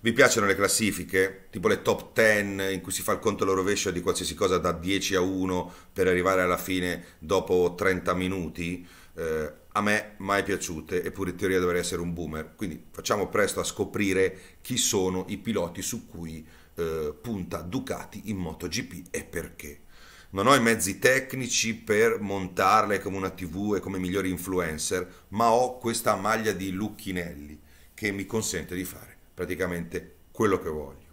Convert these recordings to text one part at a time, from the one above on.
Vi piacciono le classifiche? Tipo le top 10 in cui si fa il conto alla rovescia di qualsiasi cosa da 10 a 1 per arrivare alla fine dopo 30 minuti? Eh, a me mai piaciute, eppure in teoria dovrei essere un boomer. Quindi facciamo presto a scoprire chi sono i piloti su cui eh, punta Ducati in MotoGP e perché. Non ho i mezzi tecnici per montarle come una TV e come migliori influencer, ma ho questa maglia di Lucchinelli che mi consente di fare praticamente quello che voglio.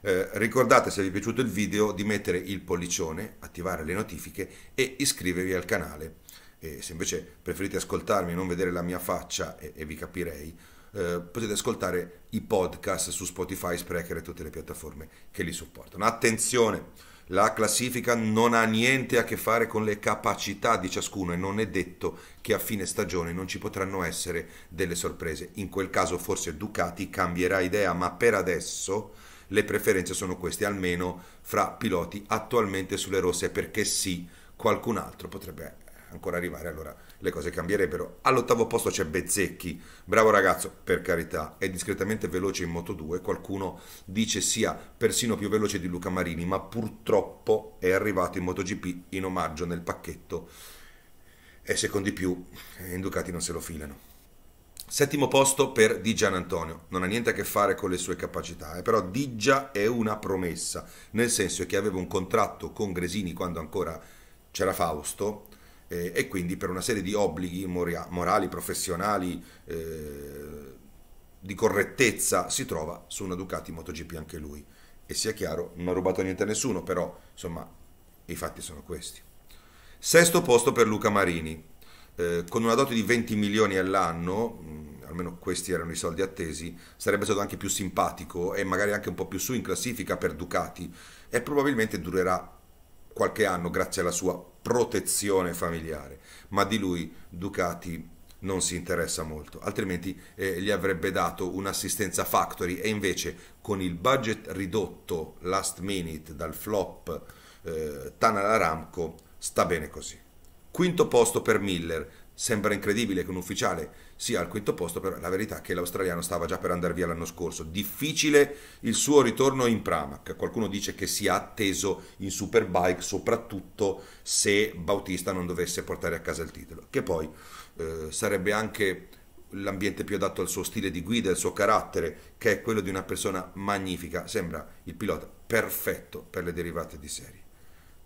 Eh, ricordate se vi è piaciuto il video di mettere il pollicione, attivare le notifiche e iscrivervi al canale. E se invece preferite ascoltarmi e non vedere la mia faccia e, e vi capirei, eh, potete ascoltare i podcast su Spotify, Sprecher e tutte le piattaforme che li supportano. Attenzione! La classifica non ha niente a che fare con le capacità di ciascuno e non è detto che a fine stagione non ci potranno essere delle sorprese. In quel caso forse Ducati cambierà idea, ma per adesso le preferenze sono queste, almeno fra piloti attualmente sulle rosse, perché sì, qualcun altro potrebbe ancora arrivare, allora le cose cambierebbero. All'ottavo posto c'è Bezzecchi, bravo ragazzo, per carità, è discretamente veloce in Moto 2, qualcuno dice sia persino più veloce di Luca Marini, ma purtroppo è arrivato in MotoGP in omaggio nel pacchetto e secondo di più eh, in Ducati non se lo filano. Settimo posto per Di Gian Antonio, non ha niente a che fare con le sue capacità, eh? però Diggia è una promessa, nel senso che aveva un contratto con Gresini quando ancora c'era Fausto, eh, e quindi per una serie di obblighi moria- morali, professionali, eh, di correttezza si trova su una Ducati MotoGP anche lui. E sia chiaro, non ha rubato niente a nessuno, però insomma i fatti sono questi. Sesto posto per Luca Marini, eh, con una dote di 20 milioni all'anno, mh, mm, almeno questi erano i soldi attesi, sarebbe stato anche più simpatico e magari anche un po' più su in classifica per Ducati e probabilmente durerà qualche anno grazie alla sua protezione familiare, ma di lui Ducati non si interessa molto, altrimenti eh, gli avrebbe dato un'assistenza factory e invece con il budget ridotto last minute dal flop eh, Tanala Ramco sta bene così. Quinto posto per Miller, Sembra incredibile che un ufficiale sia al quinto posto, però la verità è che l'australiano stava già per andare via l'anno scorso. Difficile il suo ritorno in Pramac. Qualcuno dice che sia atteso in Superbike, soprattutto se Bautista non dovesse portare a casa il titolo. Che poi eh, sarebbe anche l'ambiente più adatto al suo stile di guida, al suo carattere, che è quello di una persona magnifica. Sembra il pilota perfetto per le derivate di serie.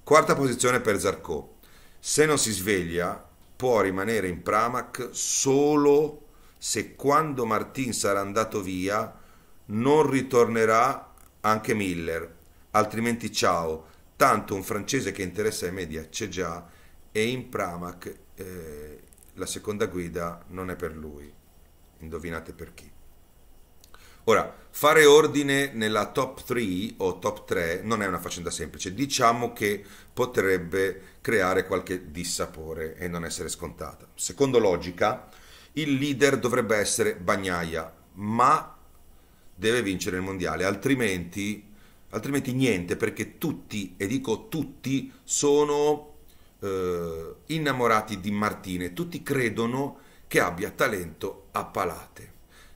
Quarta posizione per Zarco. Se non si sveglia, può rimanere in Pramac solo se quando Martin sarà andato via non ritornerà anche Miller, altrimenti ciao, tanto un francese che interessa ai media c'è già e in Pramac eh, la seconda guida non è per lui, indovinate per chi. Ora, Fare ordine nella top 3 o top 3 non è una faccenda semplice, diciamo che potrebbe creare qualche dissapore e non essere scontata. Secondo logica, il leader dovrebbe essere Bagnaia, ma deve vincere il mondiale, altrimenti, altrimenti niente, perché tutti, e dico tutti, sono eh, innamorati di Martine, tutti credono che abbia talento a palate.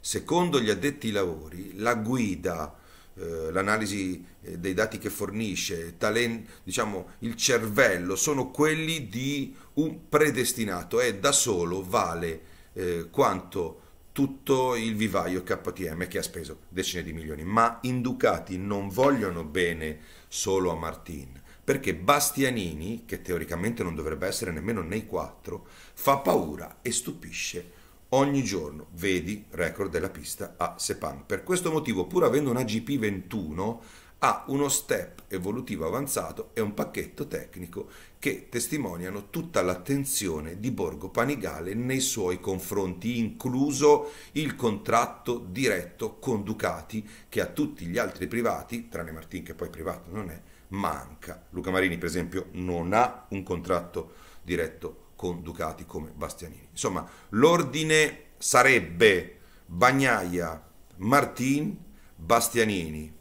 Secondo gli addetti ai lavori, la guida, eh, l'analisi eh, dei dati che fornisce, talent, diciamo, il cervello, sono quelli di un predestinato e da solo vale eh, quanto tutto il vivaio KTM che ha speso decine di milioni. Ma Ducati non vogliono bene solo a Martin, perché Bastianini, che teoricamente non dovrebbe essere nemmeno nei quattro, fa paura e stupisce ogni giorno, vedi record della pista a Sepang. Per questo motivo, pur avendo una GP21, ha uno step evolutivo avanzato e un pacchetto tecnico che testimoniano tutta l'attenzione di Borgo Panigale nei suoi confronti, incluso il contratto diretto con Ducati che a tutti gli altri privati, tranne Martin che poi privato non è, manca. Luca Marini per esempio non ha un contratto diretto con con Ducati come Bastianini. Insomma, l'ordine sarebbe Bagnaia, Martin, Bastianini,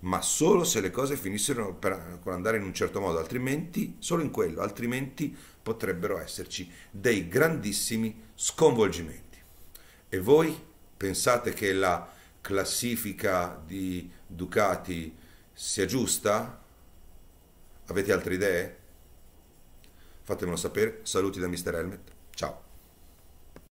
ma solo se le cose finissero per, andare in un certo modo, altrimenti, solo in quello, altrimenti potrebbero esserci dei grandissimi sconvolgimenti. E voi pensate che la classifica di Ducati sia giusta? Avete altre idee? fatemelo sapere. Saluti da Mr. Helmet. Ciao.